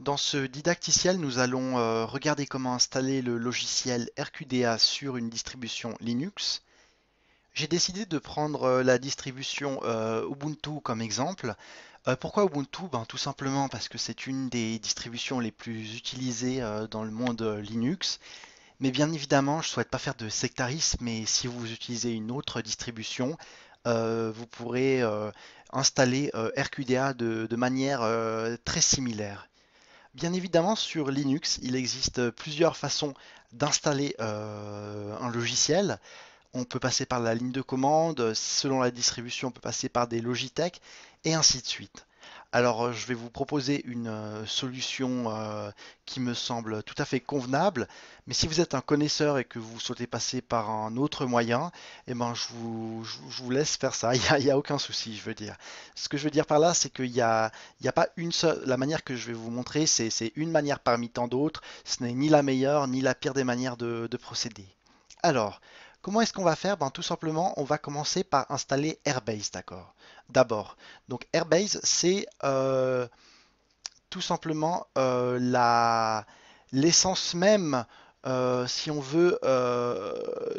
Dans ce didacticiel, nous allons euh, regarder comment installer le logiciel RQDA sur une distribution Linux. J'ai décidé de prendre euh, la distribution euh, Ubuntu comme exemple. pourquoi Ubuntu ben, Tout simplement parce que c'est une des distributions les plus utilisées dans le monde Linux. Mais bien évidemment, je ne souhaite pas faire de sectarisme, mais si vous utilisez une autre distribution, vous pourrez installer RQDA de manière très similaire. Bien évidemment, sur Linux, il existe euh, plusieurs façons d'installer euh, un logiciel. On peut passer par la ligne de commande, selon la distribution, on peut passer par des Logitech, et ainsi de suite. Alors, euh, je vais vous proposer une euh, solution euh, qui me semble tout à fait convenable, mais si vous êtes un connaisseur et que vous souhaitez passer par un autre moyen, eh ben, je, vous, laisse faire ça, il n'y a, aucun souci, je veux dire. Ce que je veux dire par là, c'est que a, pas une seule... La manière que je vais vous montrer, c'est une manière parmi tant d'autres, ce n'est ni la meilleure ni la pire des manières de, procéder. Alors, comment est-ce qu'on va faire ben, Tout simplement, on va commencer par installer Airbase, d'accord d'abord. Donc Airbase, c'est euh, tout simplement euh, la l'essence même, euh, si on veut,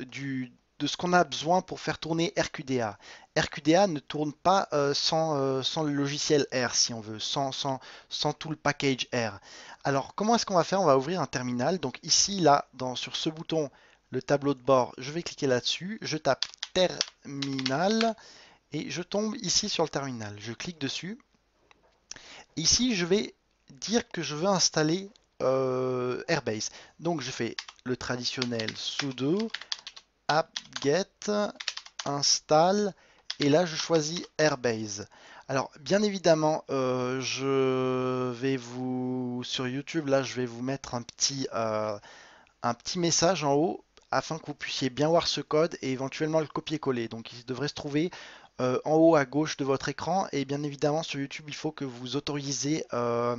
du, de ce qu'on a besoin pour faire tourner RQDA. RQDA ne tourne pas sans, sans, le logiciel R, si on veut, sans, sans, sans tout le package R. Alors comment est-ce qu'on va faire On va ouvrir un terminal. Donc ici, là, dans, sur ce bouton, le tableau de bord, je vais cliquer là-dessus, je tape terminal et je tombe ici sur le terminal. Je clique dessus. Ici, je vais dire que je veux installer euh, Airbase. Donc, je fais le traditionnel sudo apt-get install et là, je choisis Airbase. Alors, bien évidemment, euh, je vais vous sur YouTube, là, je vais vous mettre un petit, euh, un petit message en haut afin que vous puissiez bien voir ce code et éventuellement le copier-coller. Donc, il devrait se trouver euh, en haut à gauche de votre écran. Et bien évidemment, sur YouTube, il faut que vous autorisez euh,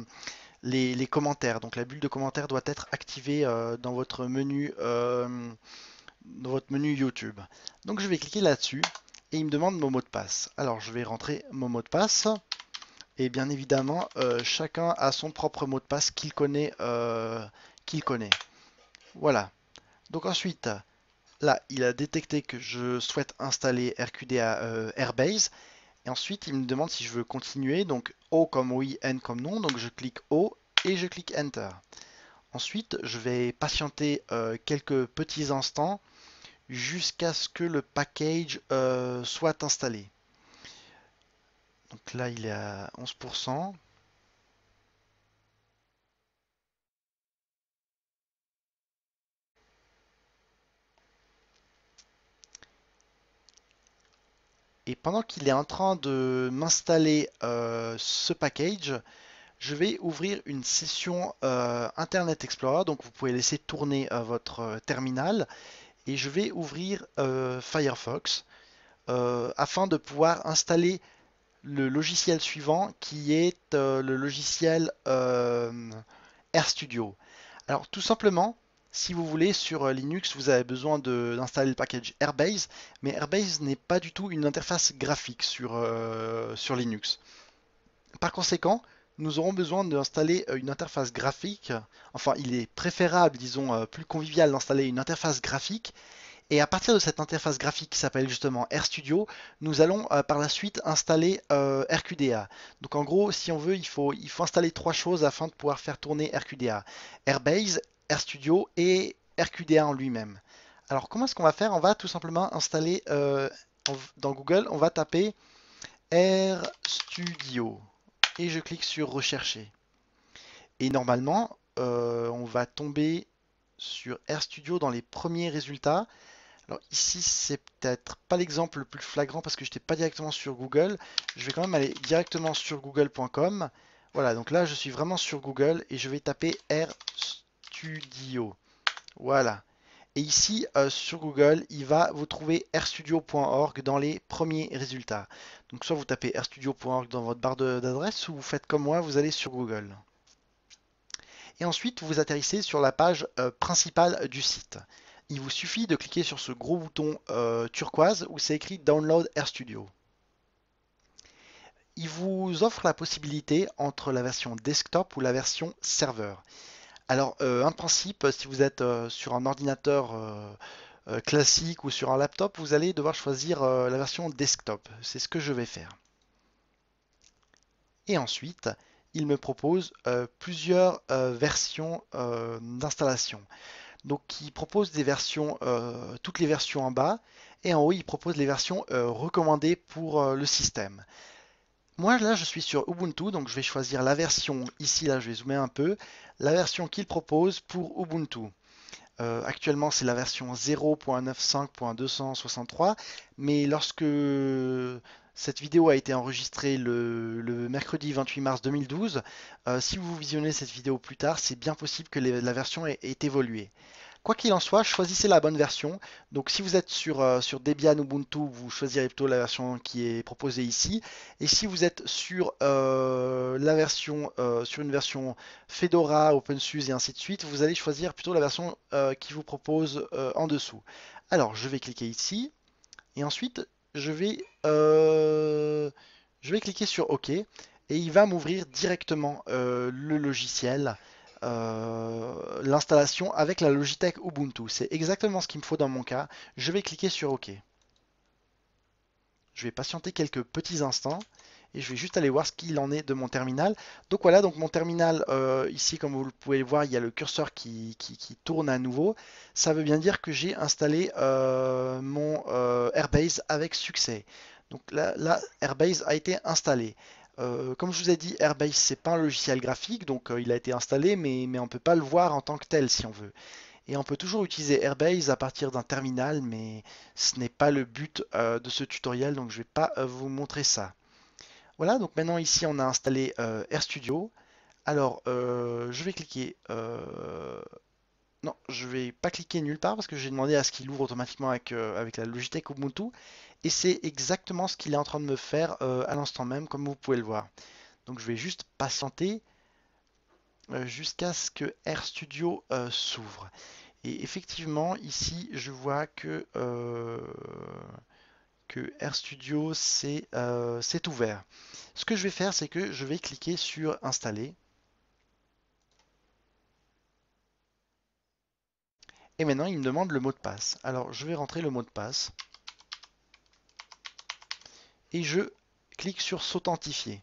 les, commentaires. Donc la bulle de commentaires doit être activée euh, dans, votre menu, dans votre menu YouTube. Donc je vais cliquer là-dessus et il me demande mon mot de passe. Alors je vais rentrer mon mot de passe. Et bien évidemment, chacun a son propre mot de passe qu'il qu'il connaît. Voilà. Donc ensuite, Là, il a détecté que je souhaite installer RQDA euh, Airbase. Et ensuite, il me demande si je veux continuer. Donc, O comme oui, N comme non. Donc, je clique O et je clique Enter. Ensuite, je vais patienter euh, quelques petits instants jusqu'à ce que le package euh, soit installé. Donc là, il est à 11%. Et pendant qu'il est en train de m'installer euh, ce package, je vais ouvrir une session euh, Internet Explorer. Donc vous pouvez laisser tourner euh, votre terminal. Et je vais ouvrir Firefox afin de pouvoir installer le logiciel suivant qui est le logiciel RStudio. Alors tout simplement, si vous voulez, sur euh, Linux, vous avez besoin d'installer le package Airbase, mais Airbase n'est pas du tout une interface graphique sur, euh, sur Linux. Par conséquent, nous aurons besoin d'installer euh, une interface graphique. Enfin, il est préférable, disons, plus convivial d'installer une interface graphique. Et à partir de cette interface graphique qui s'appelle justement RStudio, nous allons par la suite installer RQDA. Donc en gros, si on veut, il faut, il faut installer trois choses afin de pouvoir faire tourner RQDA. Airbase, RStudio et RQDA en lui-même. Alors comment est-ce qu'on va faire On va tout simplement installer euh, dans Google, on va taper RStudio et je clique sur rechercher. Et normalement, euh, on va tomber sur RStudio dans les premiers résultats. Alors ici, c'est peut-être pas l'exemple le plus flagrant parce que je n'étais pas directement sur Google. Je vais quand même aller directement sur google.com. Voilà, donc là, je suis vraiment sur Google et je vais taper RStudio. Voilà. Et ici, euh, sur Google, il va vous trouver rstudio.org dans les premiers résultats. Donc soit vous tapez rstudio.org dans votre barre d'adresse, ou vous faites comme moi, vous allez sur Google. Et ensuite, vous atterrissez sur la page euh, principale du site. Il vous suffit de cliquer sur ce gros bouton euh, turquoise où c'est écrit Download RStudio. Il vous offre la possibilité entre la version desktop ou la version serveur. Alors, un euh, principe, si vous êtes euh, sur un ordinateur euh, classique ou sur un laptop, vous allez devoir choisir la version desktop. C'est ce que je vais faire. Et ensuite, il me propose plusieurs versions d'installation. Donc, il propose versions, toutes les versions en bas, et en haut, il propose les versions recommandées pour le système moi là je suis sur Ubuntu, donc je vais choisir la version, ici là je vais zoomer un peu, la version qu'il propose pour Ubuntu. Euh, actuellement c'est la version 0.95.263, mais lorsque cette vidéo a été enregistrée le, mercredi 28 mars 2012, euh, si vous visionnez cette vidéo plus tard, c'est bien possible que la version ait évolué. Quoi qu'il en soit, choisissez la bonne version. Donc si vous êtes sur, euh, sur Debian Ubuntu, vous choisirez plutôt la version qui est proposée ici. Et si vous êtes sur, euh, la version, euh, sur une version Fedora, OpenSUSE et ainsi de suite, vous allez choisir plutôt la version qui vous propose en dessous. Alors je vais cliquer ici. Et ensuite, je vais, je vais cliquer sur OK. Et il va m'ouvrir directement le logiciel. Euh, l'installation avec la Logitech Ubuntu. C'est exactement ce qu'il me faut dans mon cas. Je vais cliquer sur OK. Je vais patienter quelques petits instants et je vais juste aller voir ce qu'il en est de mon terminal. Donc voilà, donc mon terminal, euh, ici comme vous le pouvez le voir, il y a le curseur qui, tourne à nouveau. Ça veut bien dire que j'ai installé euh, mon Airbase avec succès. Donc là, là, Airbase a été installé. Euh, comme je vous ai dit, Airbase c'est pas un logiciel graphique, donc euh, il a été installé, mais, on ne peut pas le voir en tant que tel si on veut. Et on peut toujours utiliser Airbase à partir d'un terminal, mais ce n'est pas le but euh, de ce tutoriel, donc je ne vais pas vous montrer ça. Voilà, donc maintenant ici on a installé RStudio. Alors je vais cliquer non, je vais pas cliquer nulle part parce que j'ai demandé à ce qu'il ouvre automatiquement avec, euh, la Logitech Ubuntu. Et c'est exactement ce qu'il est en train de me faire euh, à l'instant même, comme vous pouvez le voir. Donc je vais juste patienter euh, jusqu'à ce que RStudio s'ouvre. Et effectivement, ici, je vois que RStudio s'est ouvert. Ce que je vais faire, c'est que je vais cliquer sur Installer. Et maintenant, il me demande le mot de passe. Alors, je vais rentrer le mot de passe. Et je clique sur s'authentifier.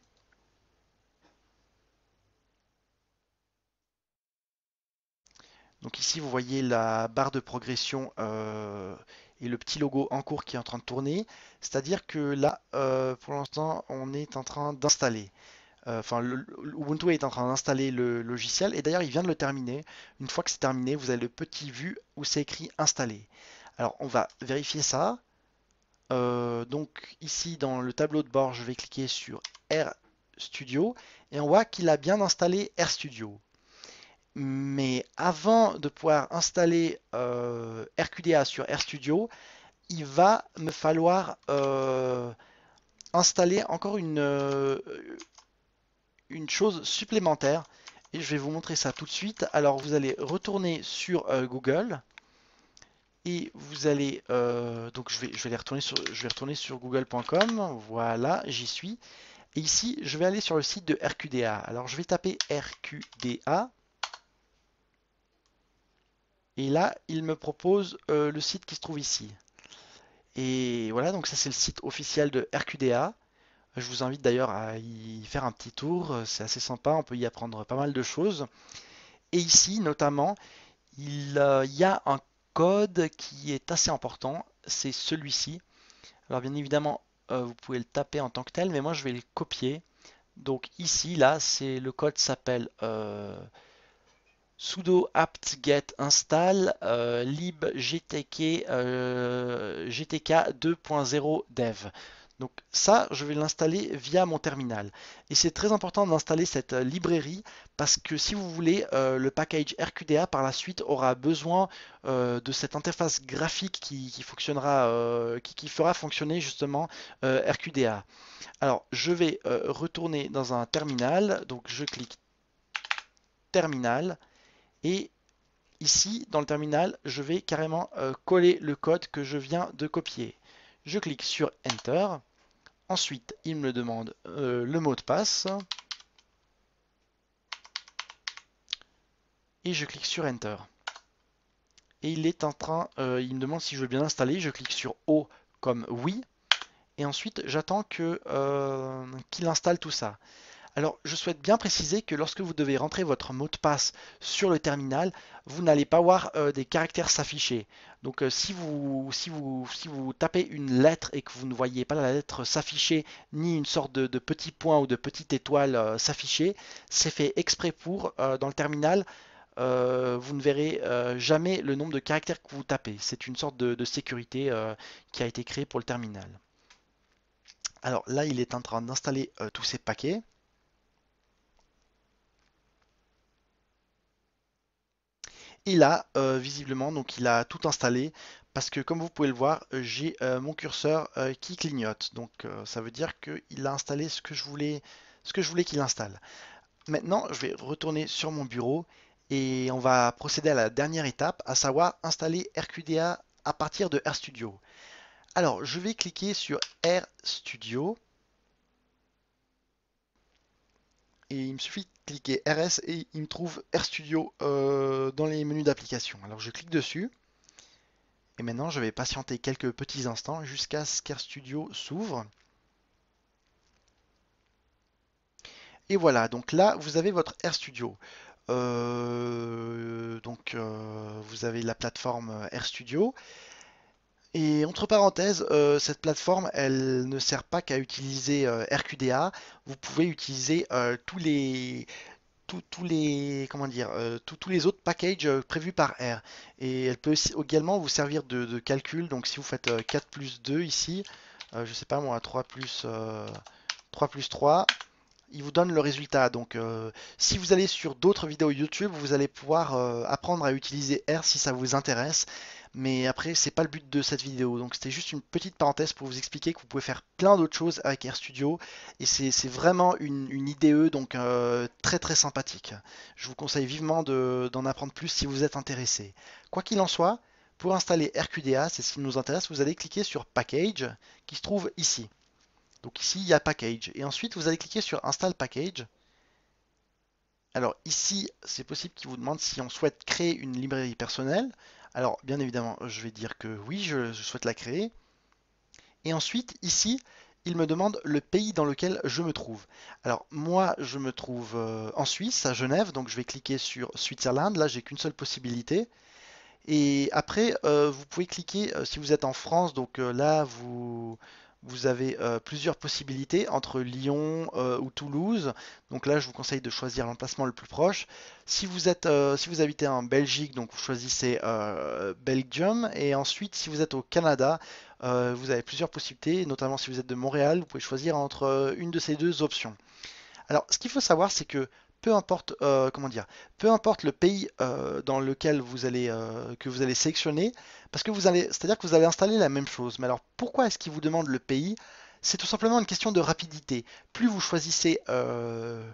Donc ici, vous voyez la barre de progression euh, et le petit logo en cours qui est en train de tourner. C'est-à-dire que là, euh, pour l'instant, on est en train d'installer. Euh, enfin, Ubuntu est en train d'installer le logiciel et d'ailleurs il vient de le terminer. Une fois que c'est terminé, vous avez le petit vu où c'est écrit installer. Alors on va vérifier ça. Euh, donc ici dans le tableau de bord, je vais cliquer sur RStudio et on voit qu'il a bien installé RStudio. Mais avant de pouvoir installer euh, RQDA sur RStudio, il va me falloir installer encore une, une chose supplémentaire et je vais vous montrer ça tout de suite. Alors vous allez retourner sur euh, Google et vous allez euh, donc je vais je vais retourner sur je vais retourner sur google.com. Voilà, j'y suis. Et ici, je vais aller sur le site de RQDA. Alors je vais taper RQDA. Et là, il me propose euh, le site qui se trouve ici. Et voilà, donc ça c'est le site officiel de RQDA. Je vous invite d'ailleurs à y faire un petit tour, euh, c'est assez sympa, on peut y apprendre pas mal de choses. Et ici, notamment, il euh, y a un code qui est assez important, c'est celui-ci. Alors bien évidemment, euh, vous pouvez le taper en tant que tel, mais moi je vais le copier. Donc ici, là, c'est le code s'appelle sudo apt get install libgtk gtk 2.0 dev. Donc ça, je vais l'installer via mon terminal. Et c'est très important d'installer cette euh, librairie parce que si vous voulez, euh, le package RQDA par la suite aura besoin euh, de cette interface graphique qui, fonctionnera, qui, qui, fera fonctionner justement RQDA. Alors je vais retourner dans un terminal, donc je clique terminal et ici dans le terminal je vais carrément coller le code que je viens de copier. Je clique sur Enter Ensuite, il me demande euh, le mot de passe. Et je clique sur Enter. Et il est en train, euh, il me demande si je veux bien installer. Je clique sur O comme oui. Et ensuite, j'attends euh, qu'il installe tout ça. Alors, je souhaite bien préciser que lorsque vous devez rentrer votre mot de passe sur le terminal, vous n'allez pas voir des caractères s'afficher. Donc euh, si, vous, si, vous, tapez une lettre et que vous ne voyez pas la lettre s'afficher, ni une sorte de, de, petit point ou de petite étoile euh, s'afficher, c'est fait exprès pour, euh, dans le terminal, vous ne verrez jamais le nombre de caractères que vous tapez. C'est une sorte de, de sécurité qui a été créée pour le terminal. Alors là, il est en train d'installer tous ces paquets. Et euh, là, visiblement, donc il a tout installé parce que comme vous pouvez le voir, euh, j'ai euh, mon curseur qui clignote. Donc ça veut dire qu'il a installé ce que je voulais, ce que je voulais qu'il installe. Maintenant, je vais retourner sur mon bureau et on va procéder à la dernière étape, à savoir installer RQDA à partir de RStudio. Alors, je vais cliquer sur RStudio. Et il me suffit cliquer RS et il me trouve RStudio euh, dans les menus d'application. Alors je clique dessus. Et maintenant, je vais patienter quelques petits instants jusqu'à ce qu'RStudio s'ouvre. Et voilà, donc là, vous avez votre RStudio. Euh, donc, euh, vous avez la plateforme RStudio. Et entre parenthèses, euh, cette plateforme, elle ne sert pas qu'à utiliser euh, RQDA. Vous pouvez utiliser euh, tous les tous, les comment dire tous, les autres packages prévus par R. Et elle peut également vous servir de, calcul. Donc si vous faites 4 plus 2 ici, je ne sais pas moi, 3 plus 3 plus 3, il vous donne le résultat. Donc euh, si vous allez sur d'autres vidéos YouTube, vous allez pouvoir euh, apprendre à utiliser R si ça vous intéresse. Mais après, c'est pas le but de cette vidéo. Donc c'était juste une petite parenthèse pour vous expliquer que vous pouvez faire plein d'autres choses avec RStudio. Et c'est vraiment une, idée IDE donc euh, très très sympathique. Je vous conseille vivement d'en apprendre plus si vous êtes intéressé. Quoi qu'il en soit, pour installer RQDA, c'est ce qui nous intéresse, vous allez cliquer sur Package qui se trouve ici. Donc ici, il y a Package. Et ensuite, vous allez cliquer sur Install Package. Alors ici, c'est possible qu'il vous demande si on souhaite créer une librairie personnelle. Alors bien évidemment, je vais dire que oui, je, souhaite la créer. Et ensuite, ici, il me demande le pays dans lequel je me trouve. Alors moi, je me trouve euh, en Suisse, à Genève, donc je vais cliquer sur Switzerland. Là, j'ai qu'une seule possibilité. Et après, euh, vous pouvez cliquer, euh, si vous êtes en France, donc là, vous, vous avez euh, plusieurs possibilités entre Lyon euh, ou Toulouse. Donc là, je vous conseille de choisir l'emplacement le plus proche. Si vous, êtes, euh, si vous habitez en Belgique, donc vous choisissez Belgium. Et ensuite, si vous êtes au Canada, vous avez plusieurs possibilités, notamment si vous êtes de Montréal, vous pouvez choisir entre une de ces deux options. Alors, ce qu'il faut savoir, c'est que peu importe euh, comment dire, peu importe le pays euh, dans lequel vous allez euh, que vous allez sélectionner, parce que vous allez, c'est-à-dire que vous allez installer la même chose. Mais alors pourquoi est-ce qu'il vous demande le pays C'est tout simplement une question de rapidité. Plus vous choisissez un,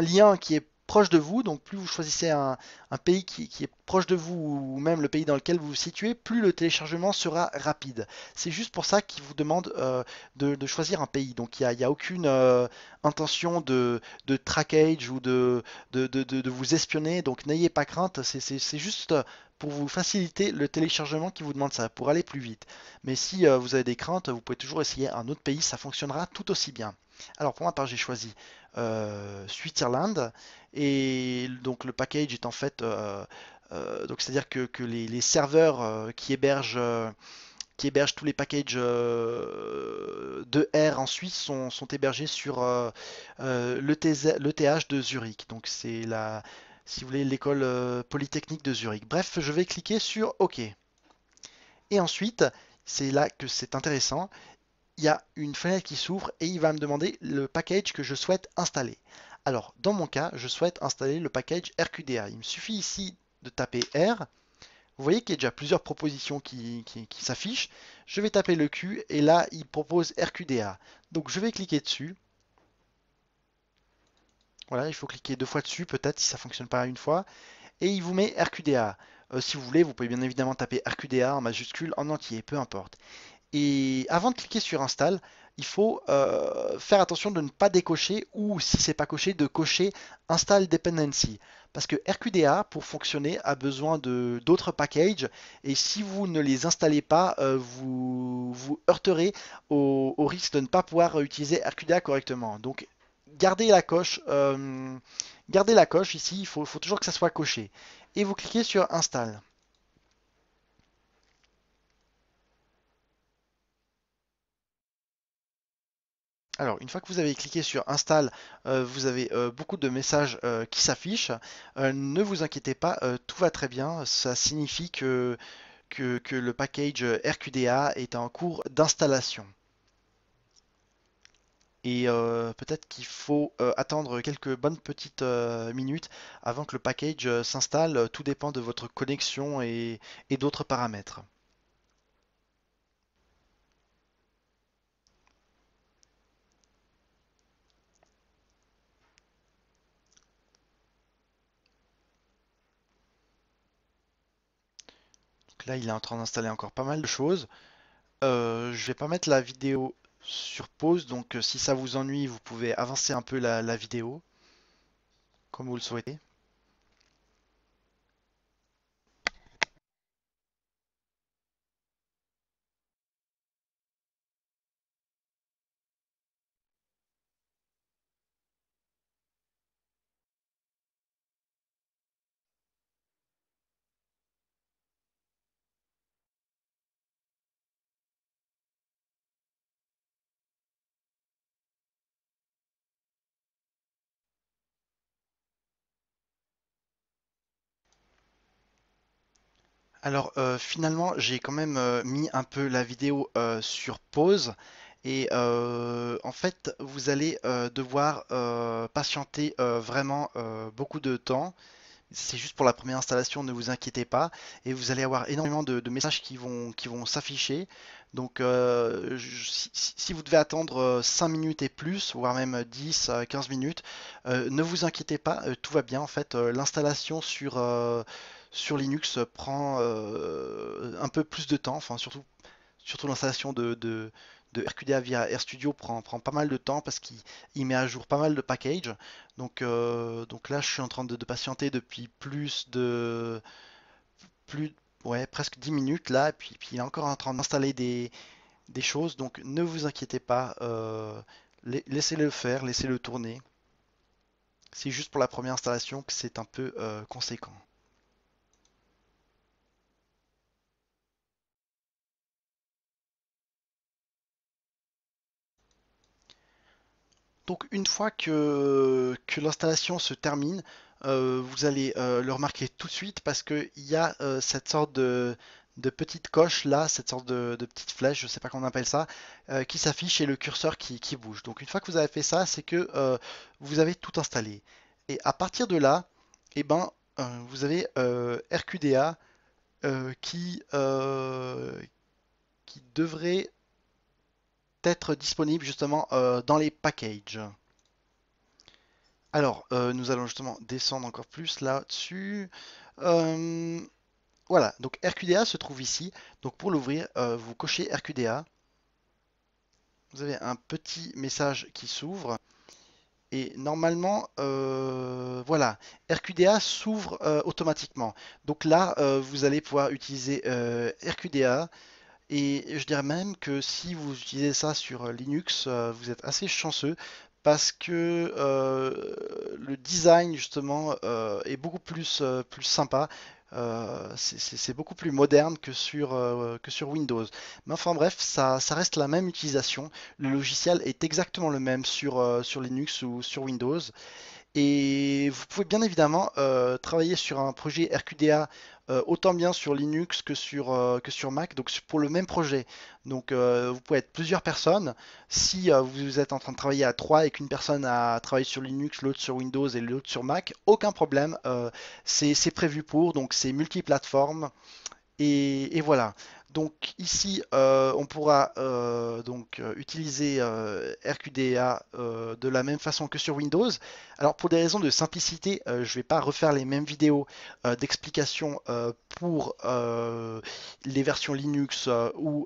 lien qui est proche de vous. Donc plus vous choisissez un, pays qui, est proche de vous ou même le pays dans lequel vous vous situez, plus le téléchargement sera rapide. C'est juste pour ça qu'il vous demande euh, de, choisir un pays. Donc il n'y a, aucune euh, intention de, de, trackage ou de, de vous espionner. Donc n'ayez pas crainte, c'est juste pour vous faciliter le téléchargement qui vous demande ça, pour aller plus vite. Mais si euh, vous avez des craintes, vous pouvez toujours essayer un autre pays, ça fonctionnera tout aussi bien. Alors pour ma part, j'ai choisi euh, Switzerland, et donc le package est en fait, euh, euh, donc c'est-à-dire que, les, serveurs qui hébergent qui hébergent tous les packages de R en Suisse sont, hébergés sur l'ETH TH de Zurich. Donc c'est la, si vous voulez, l'école euh, polytechnique de Zurich. Bref, je vais cliquer sur OK. Et ensuite, c'est là que c'est intéressant, il y a une fenêtre qui s'ouvre et il va me demander le package que je souhaite installer. Alors, dans mon cas, je souhaite installer le package RQDA. Il me suffit ici de taper R. Vous voyez qu'il y a déjà plusieurs propositions qui, s'affichent. Je vais taper le Q et là, il propose RQDA. Donc, je vais cliquer dessus. Voilà, il faut cliquer deux fois dessus, peut-être si ça fonctionne pas une fois. Et il vous met RQDA. Euh, si vous voulez, vous pouvez bien évidemment taper RQDA en majuscule, en entier, peu importe. Et avant de cliquer sur Install, il faut euh, faire attention de ne pas décocher ou, si c'est pas coché, de cocher Install Dependency. Parce que RQDA, pour fonctionner, a besoin d'autres packages et si vous ne les installez pas, euh, vous vous heurterez au, au risque de ne pas pouvoir utiliser RQDA correctement. Donc gardez la coche. Euh, la coche ici, il faut, toujours que ça soit coché. Et vous cliquez sur Install. Alors, une fois que vous avez cliqué sur Install, euh, vous avez euh, beaucoup de messages qui s'affichent. ne vous inquiétez pas, tout va très bien. Ça signifie que le package RQDA est en cours d'installation. Et euh, peut-être qu'il faut euh, attendre quelques bonnes petites euh, minutes avant que le package s'installe. Tout dépend de votre connexion et, d'autres paramètres. là, il est en train d'installer encore pas mal de choses. je vais pas mettre la vidéo sur pause. Donc euh, si ça vous ennuie, vous pouvez avancer un peu la, la vidéo, comme vous le souhaitez. Alors euh, finalement, j'ai quand même euh, mis un peu la vidéo euh, sur pause. Et en fait, vous allez devoir patienter vraiment beaucoup de temps. C'est juste pour la première installation, ne vous inquiétez pas. Et vous allez avoir énormément de, messages qui vont, qui vont s'afficher. Donc si, vous devez attendre 5 minutes et plus, voire même 10 15 minutes, ne vous inquiétez pas, tout va bien en fait. L'installation sur, sur Linux euh, prend euh, un peu plus de temps, enfin surtout, surtout l'installation de, RQDA via RStudio prend, prend pas mal de temps parce qu'il met à jour pas mal de packages. Donc, euh, donc là, je suis en train de, patienter depuis plus de... Plus, ouais, presque 10 minutes là, et puis, il est encore en train d'installer des, choses, donc ne vous inquiétez pas, laissez-le faire, laissez-le tourner. C'est juste pour la première installation que c'est un peu conséquent. Donc une fois que, l'installation se termine, euh, vous allez euh, le remarquer tout de suite parce qu'il y a euh, cette sorte de, petite coche là, cette sorte de, petite flèche, je ne sais pas comment on appelle ça, qui s'affiche et le curseur qui, bouge. Donc une fois que vous avez fait ça, c'est que vous avez tout installé. Et à partir de là, eh ben, vous avez RQDA qui devrait être disponible justement euh, dans les packages. Alors, euh, nous allons justement descendre encore plus là-dessus. Euh, voilà, donc RQDA se trouve ici. Donc pour l'ouvrir, vous cochez RQDA. Vous avez un petit message qui s'ouvre. Et normalement, voilà, RQDA s'ouvre automatiquement. Donc là, vous allez pouvoir utiliser RQDA et je dirais même que si vous utilisez ça sur euh, Linux, euh, vous êtes assez chanceux parce que euh, le design justement est beaucoup plus, plus sympa. c'est beaucoup plus moderne que sur, que sur Windows. Mais enfin bref, ça, reste la même utilisation. Le logiciel est exactement le même sur, sur Linux ou sur Windows. Et vous pouvez bien évidemment travailler sur un projet RQDA euh, autant bien sur Linux que sur, euh, que sur Mac, donc pour le même projet. Donc euh, vous pouvez être plusieurs personnes. Si vous êtes en train de travailler à trois et qu'une personne a travaillé sur Linux, l'autre sur Windows et l'autre sur Mac, aucun problème. c'est prévu pour, donc c'est multiplateforme. Et, et, voilà. Donc ici, euh, on pourra euh, donc euh, utiliser RQDA de la même façon que sur Windows. Alors pour des raisons de simplicité, je ne vais pas refaire les mêmes vidéos d'explication pour les versions Linux ou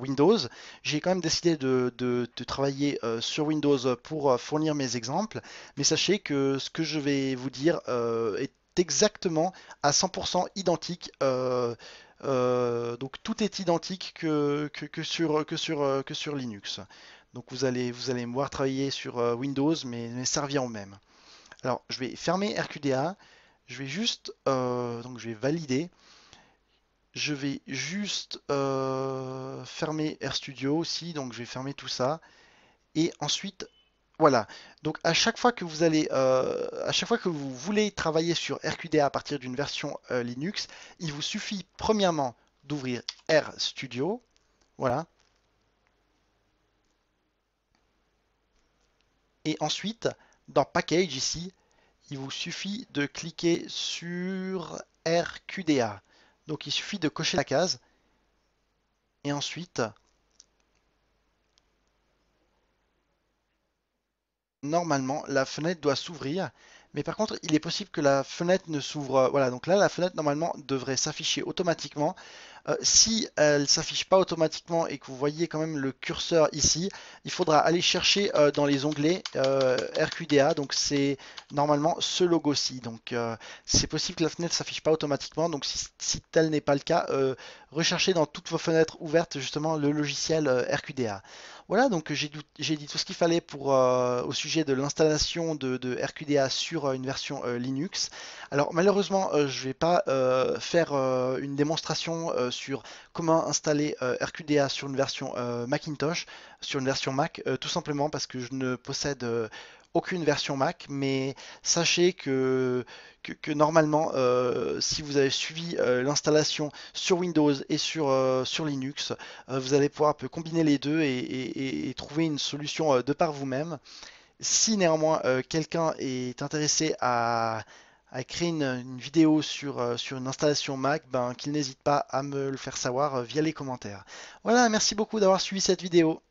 Windows. J'ai quand même décidé de, travailler sur Windows pour fournir mes exemples, mais sachez que ce que je vais vous dire est exactement à 100% identique euh, donc tout est identique euh, que, sur, Linux. Donc vous allez, vous allez me voir travailler sur euh, Windows, mais, mais servir au même. Alors je vais fermer RQDA, je vais juste, donc je vais valider, je vais juste fermer RStudio aussi, donc je vais fermer tout ça, et ensuite voilà. Donc à chaque fois que vous allez, euh, à chaque fois que vous voulez travailler sur RQDA à partir d'une version euh, Linux, il vous suffit premièrement d'ouvrir RStudio. Voilà. Et ensuite, dans Package ici, il vous suffit de cliquer sur RQDA. Donc il suffit de cocher la case. Et ensuite, normalement, la fenêtre doit s'ouvrir. Mais par contre, il est possible que la fenêtre ne s'ouvre. Euh, voilà, donc là, la fenêtre normalement devrait s'afficher automatiquement euh, si elle ne s'affiche pas automatiquement et que vous voyez quand même le curseur ici, il faudra aller chercher euh, dans les onglets euh, RQDA, donc c'est normalement ce logo-ci. Donc c'est possible que la fenêtre ne s'affiche pas automatiquement, donc si, tel n'est pas le cas, recherchez dans toutes vos fenêtres ouvertes justement le logiciel RQDA. Voilà, donc j'ai dit tout ce qu'il fallait pour, au sujet de l'installation de, RQDA sur une version Linux. Alors malheureusement, je ne vais pas faire une démonstration sur comment installer euh, RQDA sur une version euh, Macintosh, sur une version Mac, euh, tout simplement parce que je ne possède aucune version Mac, mais sachez que, que, normalement, si vous avez suivi l'installation sur Windows et sur, sur Linux, vous allez pouvoir combiner les deux et trouver une solution de par vous-même. Si néanmoins quelqu'un est intéressé à, à créer une, vidéo sur, euh, sur, une installation Mac, ben, qu'il n'hésite pas à me le faire savoir euh, via les commentaires. Voilà, merci beaucoup d'avoir suivi cette vidéo.